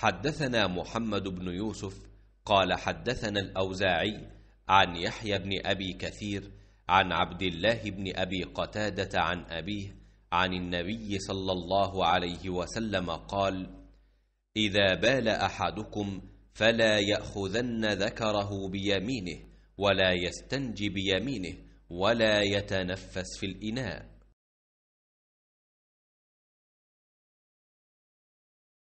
حدثنا محمد بن يوسف قال حدثنا الأوزاعي عن يحيى بن أبي كثير عن عبد الله بن أبي قتادة عن أبيه عن النبي صلى الله عليه وسلم قال إذا بال أحدكم فلا يأخذن ذكره بيمينه ولا يستنج بيمينه ولا يتنفس في الإناء